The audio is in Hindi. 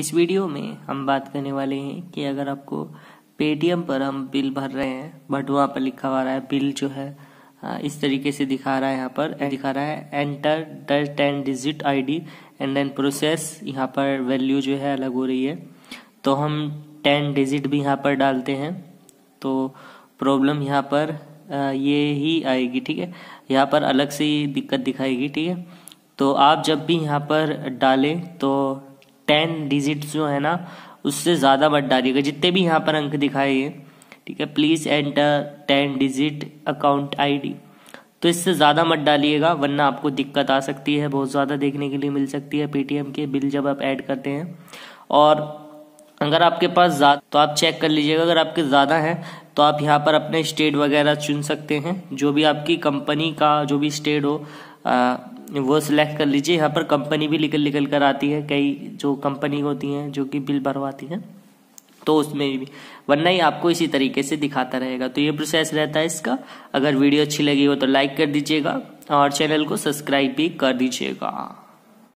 इस वीडियो में हम बात करने वाले हैं कि अगर आपको पेटीएम पर हम बिल भर रहे हैं बट वहाँ पर लिखा हुआ रहा है बिल जो है इस तरीके से दिखा रहा है यहाँ पर दिखा रहा है enter the ten digit ID and then process यहाँ पर वैल्यू जो है अलग हो रही है तो हम टेन डिजिट भी यहाँ पर डालते हैं तो प्रॉब्लम यहाँ पर ये ही आएगी ठीक है यहाँ पर अलग से ही दिक्कत दिखाएगी ठीक है तो आप जब भी यहाँ पर डालें तो टेन डिजिट्स जो है ना उससे ज़्यादा मत डालिएगा जितने भी यहाँ पर अंक दिखाए हैं ठीक है please enter ten digit account ID तो इससे ज़्यादा मत डालिएगा वरना आपको दिक्कत आ सकती है बहुत ज़्यादा देखने के लिए मिल सकती है पेटीएम के बिल जब आप ऐड करते हैं और अगर आपके पास ज़्यादा तो आप चेक कर लीजिएगा अगर आपके ज़्यादा हैं तो आप यहाँ पर अपने स्टेट वगैरह चुन सकते हैं जो भी आपकी कंपनी का जो भी स्टेट हो आ, वो सिलेक्ट कर लीजिए यहाँ पर कंपनी भी निकल निकल कर आती है कई जो कंपनी होती हैं जो कि बिल भरवाती हैं तो उसमें भी वरना ही आपको इसी तरीके से दिखाता रहेगा तो ये प्रोसेस रहता है इसका अगर वीडियो अच्छी लगी हो तो लाइक कर दीजिएगा और चैनल को सब्सक्राइब भी कर दीजिएगा